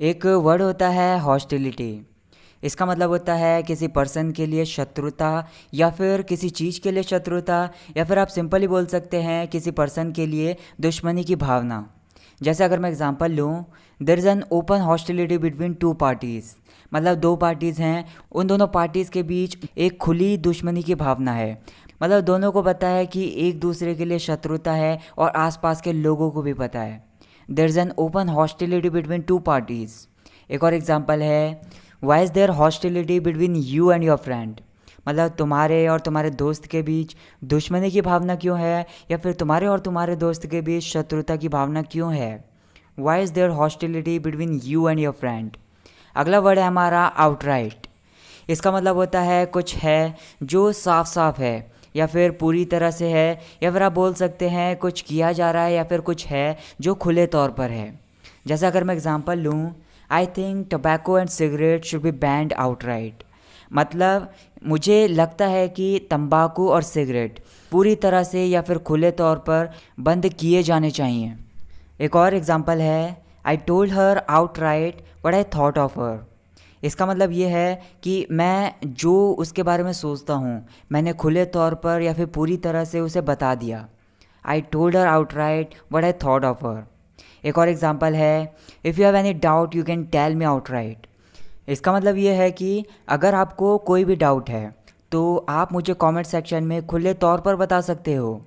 एक वर्ड होता है हॉस्टिलिटी इसका मतलब होता है किसी पर्सन के लिए शत्रुता या फिर किसी चीज़ के लिए शत्रुता या फिर आप सिंपली बोल सकते हैं किसी पर्सन के लिए दुश्मनी की भावना जैसे अगर मैं एग्ज़ाम्पल लूँ there is an open hostility between two parties मतलब दो पार्टीज़ हैं उन दोनों पार्टीज़ के बीच एक खुली दुश्मनी की भावना है मतलब दोनों को पता है कि एक दूसरे के लिए शत्रुता है और आसपास के लोगों को भी पता है there is an open hostility between two parties एक और एग्जाम्पल है why is there hostility between you and your friend मतलब तुम्हारे और तुम्हारे दोस्त के बीच दुश्मनी की भावना क्यों है या फिर तुम्हारे और तुम्हारे दोस्त के बीच शत्रुता की भावना क्यों है why is there hostility between you and your friend अगला वर्ड है हमारा आउटराइट इसका मतलब होता है कुछ है जो साफ साफ है या फिर पूरी तरह से है या फिर आप बोल सकते हैं कुछ किया जा रहा है या फिर कुछ है जो खुले तौर पर है जैसा अगर मैं एग्ज़ाम्पल लूँ I think tobacco and cigarette should be banned outright मतलब मुझे लगता है कि तंबाकू और सिगरेट पूरी तरह से या फिर खुले तौर पर बंद किए जाने चाहिए एक और एग्ज़ाम्पल है I told her outright what I thought of her इसका मतलब ये है कि मैं जो उसके बारे में सोचता हूँ मैंने खुले तौर पर या फिर पूरी तरह से उसे बता दिया I told her outright what I thought of her एक और एग्जाम्पल है if you have any doubt you can tell me outright इसका मतलब ये है कि अगर आपको कोई भी डाउट है तो आप मुझे कमेंट सेक्शन में खुले तौर पर बता सकते हो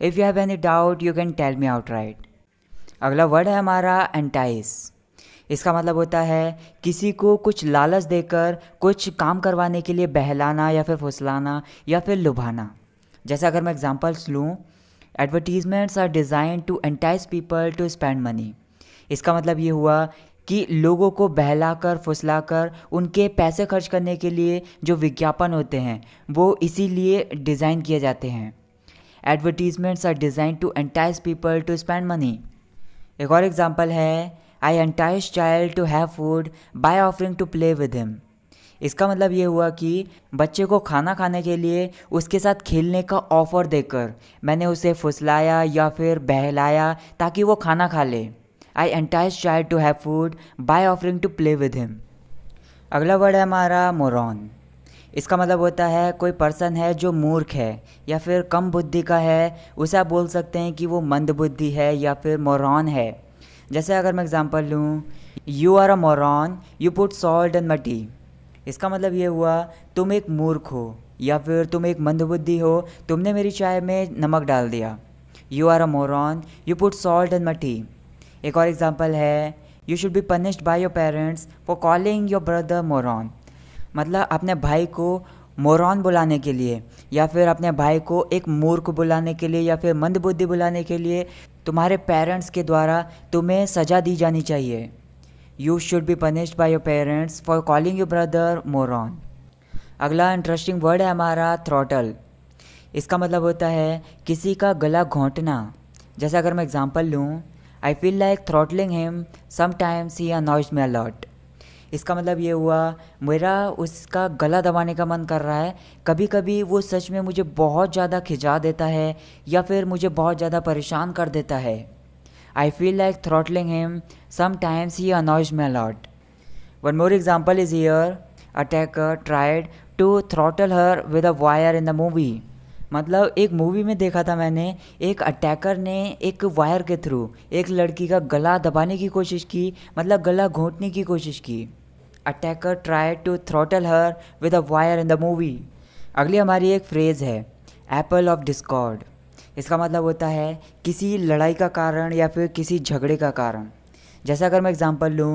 if you have any doubt you can tell me outright अगला वर्ड है हमारा एंटाइस इसका मतलब होता है किसी को कुछ लालच देकर कुछ काम करवाने के लिए बहलाना या फिर फुसलाना या फिर लुभाना जैसे अगर मैं एग्जाम्पल्स लूँ advertisements are design to entice people to spend money इसका मतलब ये हुआ कि लोगों को बहलाकर फुसलाकर उनके पैसे खर्च करने के लिए जो विज्ञापन होते हैं वो इसीलिए डिज़ाइन किए जाते हैं advertisements are design to entice people to spend money एक और एग्ज़ाम्पल है I entice child to have food by offering to play with him इसका मतलब ये हुआ कि बच्चे को खाना खाने के लिए उसके साथ खेलने का ऑफ़र देकर मैंने उसे फुसलाया या फिर बहलाया ताकि वो खाना खा ले I entice child to have food by offering to play with him अगला वर्ड है हमारा मोरन इसका मतलब होता है कोई पर्सन है जो मूर्ख है या फिर कम बुद्धि का है उसे आप बोल सकते हैं कि वो मंदबुद्धि है या फिर मोरन है जैसे अगर मैं एग्ज़ाम्पल लूँ you are a moron you put salt and मटी इसका मतलब ये हुआ तुम एक मूर्ख हो या फिर तुम एक मंदबुद्धि हो तुमने मेरी चाय में नमक डाल दिया you are a moron you put salt and मटी एक और एग्ज़ाम्पल है you should be punished by your parents for calling your brother moron मतलब अपने भाई को मोरन बुलाने के लिए या फिर अपने भाई को एक मूर्ख बुलाने के लिए या फिर मंदबुद्धि बुलाने के लिए तुम्हारे पेरेंट्स के द्वारा तुम्हें सज़ा दी जानी चाहिए you should be punished by your parents for calling your brother moron अगला इंटरेस्टिंग वर्ड है हमारा थ्रोटल इसका मतलब होता है किसी का गला घोंटना जैसे अगर मैं एग्ज़ाम्पल लूँ I feel like throttling him sometimes he annoys me a lot इसका मतलब ये हुआ मेरा उसका गला दबाने का मन कर रहा है कभी कभी वो सच में मुझे बहुत ज़्यादा खिंचा देता है या फिर मुझे बहुत ज़्यादा परेशान कर देता है I feel like throttling him sometimes he annoys me a lot one more example is year attacker tried to throttle her with a wire in the movie मतलब एक मूवी में देखा था मैंने एक अटैकर ने एक वायर के थ्रू एक लड़की का गला दबाने की कोशिश की मतलब गला घोंटने की कोशिश की attacker try to throttle her with a wire in the movie अगली हमारी एक फ्रेज़ है एप्पल ऑफ डिस्कॉर्ड इसका मतलब होता है किसी लड़ाई का कारण या फिर किसी झगड़े का कारण जैसा अगर मैं एग्ज़ाम्पल लूँ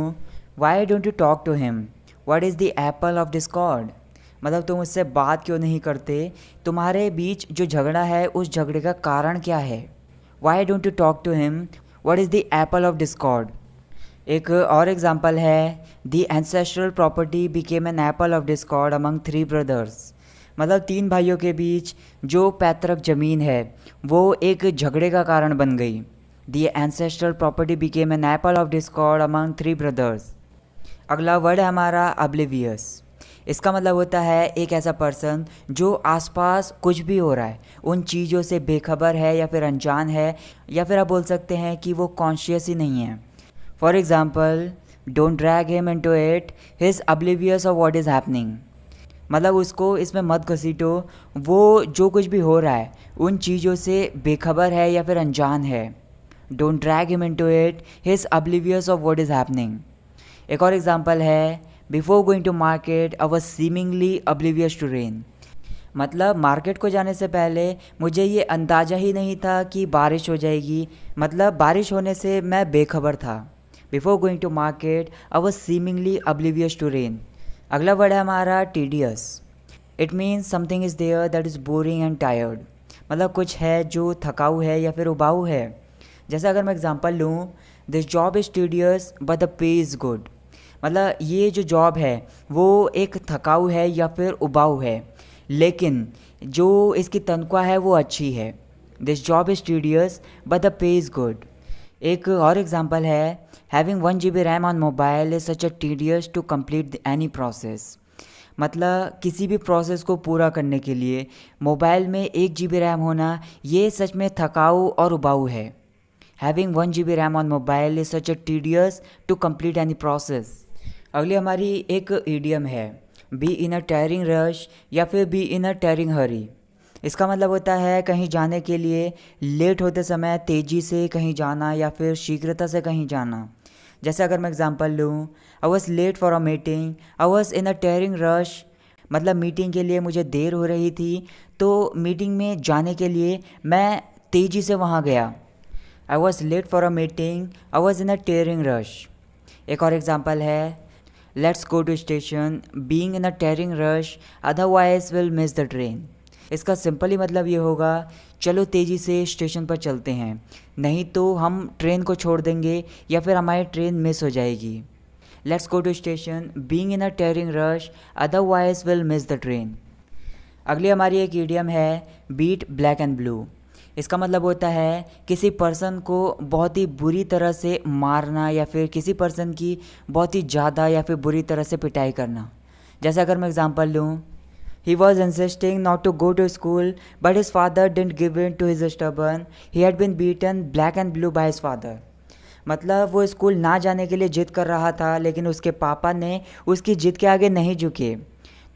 why don't you talk to him what is the apple of discord मतलब तुम उससे बात क्यों नहीं करते तुम्हारे बीच जो झगड़ा है उस झगड़े का कारण क्या है why don't you talk to him what is the apple of discord एक और एग्जाम्पल है the ancestral property became an apple of discord among three brothers मतलब तीन भाइयों के बीच जो पैतृक ज़मीन है वो एक झगड़े का कारण बन गई the ancestral property became an apple of discord among three brothers अगला वर्ड है हमारा अब्लिवियस इसका मतलब होता है एक ऐसा पर्सन जो आसपास कुछ भी हो रहा है उन चीज़ों से बेखबर है या फिर अनजान है या फिर आप बोल सकते हैं कि वो कॉन्शियस ही नहीं है example don't drag drag into it he's oblivious of what is happening मतलब उसको इसमें मत घसीटो वो जो कुछ भी हो रहा है उन चीज़ों से बेखबर है या फिर अनजान है don't drag him to it he's oblivious of what is happening एक और एग्जाम्पल है before going to market I seemingly oblivious to rain मतलब मार्केट को जाने से पहले मुझे ये अंदाज़ा ही नहीं था कि बारिश हो जाएगी मतलब बारिश होने से मैं बेखबर था before going to market I was seemingly oblivious to rain अगला वर्ड है हमारा tedious it means something is there that is boring and tired मतलब कुछ है जो थकाऊ है या फिर उबाऊ है जैसे अगर मैं एग्ज़ाम्पल लूँ this job is tedious but the pay is good मतलब ये जो जॉब है वो एक थकाऊ है या फिर उबाऊ है लेकिन जो इसकी तनख्वाह है वो अच्छी है this job is tedious but the pay is good एक और एग्ज़ाम्पल है having one G B RAM on mobile is such a tedious to complete any process मतलब किसी भी प्रोसेस को पूरा करने के लिए मोबाइल में एक जी बी रैम होना ये सच में थकाऊ और उबाऊ है having one G B RAM on mobile is such a tedious to complete any process अगली हमारी एक ईडियम है be in a tearing rush या फिर बी इन अ टायरिंग हरी इसका मतलब होता है कहीं जाने के लिए लेट होते समय तेज़ी से कहीं जाना या फिर शीघ्रता से कहीं जाना जैसे अगर मैं एग्जांपल लूँ I was late for a meeting I was in a tearing rush मतलब मीटिंग के लिए मुझे देर हो रही थी तो मीटिंग में जाने के लिए मैं तेज़ी से वहाँ गया I was late for a meeting I was in a tearing rush एक और एग्जाम्पल है let's go to station being in a tearing rush otherwise will miss the train इसका सिंपल ही मतलब ये होगा चलो तेज़ी से स्टेशन पर चलते हैं नहीं तो हम ट्रेन को छोड़ देंगे या फिर हमारी ट्रेन मिस हो जाएगी let's go to station being in a tearing rush otherwise will miss the train अगली हमारी एक ईडियम है बीट ब्लैक एंड ब्लू इसका मतलब होता है किसी पर्सन को बहुत ही बुरी तरह से मारना या फिर किसी पर्सन की बहुत ही ज़्यादा या फिर बुरी तरह से पिटाई करना जैसे अगर मैं एग्ज़ाम्पल लूँ He was insisting not to go to school, but his father didn't give in to his stubborn. He had been beaten black and blue by his father. मतलब वो स्कूल ना जाने के लिए जिद कर रहा था लेकिन उसके पापा ने उसकी जिद के आगे नहीं झुके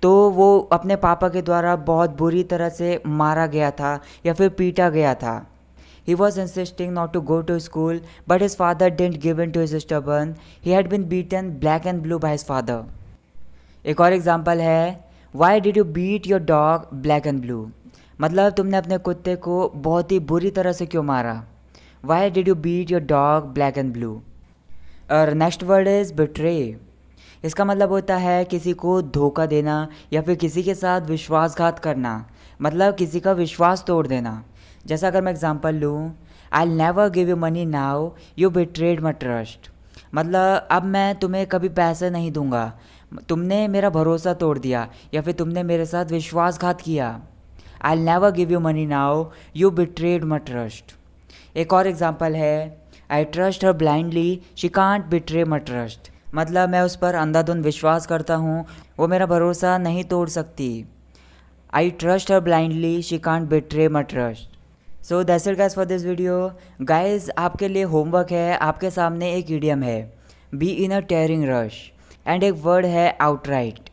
तो वो अपने पापा के द्वारा बहुत बुरी तरह से मारा गया था या फिर पीटा गया था he was insisting not to go to school but his father didn't give in to his stubborn he had been beaten black and blue by his father एक और एग्जाम्पल है why did you beat your dog black and blue मतलब तुमने अपने कुत्ते को बहुत ही बुरी तरह से क्यों मारा why did you beat your dog black and blue और नेक्स्ट वर्ड इज़ बिट्रे इसका मतलब होता है किसी को धोखा देना या फिर किसी के साथ विश्वासघात करना मतलब किसी का विश्वास तोड़ देना जैसा अगर मैं एग्ज़ाम्पल लूँ I never give you money now you betrayed my trust मतलब अब मैं तुम्हें कभी पैसे नहीं दूंगा तुमने मेरा भरोसा तोड़ दिया या फिर तुमने मेरे साथ विश्वासघात किया I never give you money now you betrayed my trust एक और एग्जाम्पल है I trust her blindly she can't betray my trust मतलब मैं उस पर अंधाधुंध विश्वास करता हूँ वो मेरा भरोसा नहीं तोड़ सकती I trust her blindly she can't betray my trust so that's गैस फॉर दिस वीडियो गाइज आपके लिए होमवर्क है आपके सामने एक ईडियम है be in a tearing rush and एक वर्ड है आउटराइट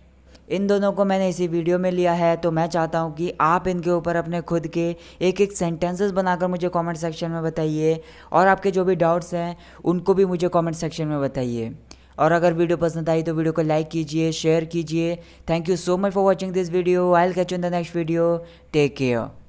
इन दोनों को मैंने इसी वीडियो में लिया है तो मैं चाहता हूँ कि आप इनके ऊपर अपने खुद के एक एक सेंटेंसेस बनाकर मुझे कमेंट सेक्शन में बताइए और आपके जो भी डाउट्स हैं उनको भी मुझे कमेंट सेक्शन में बताइए और अगर वीडियो पसंद आई तो वीडियो को लाइक कीजिए शेयर कीजिए thank you so much for watching this video I'll catch in the next video take care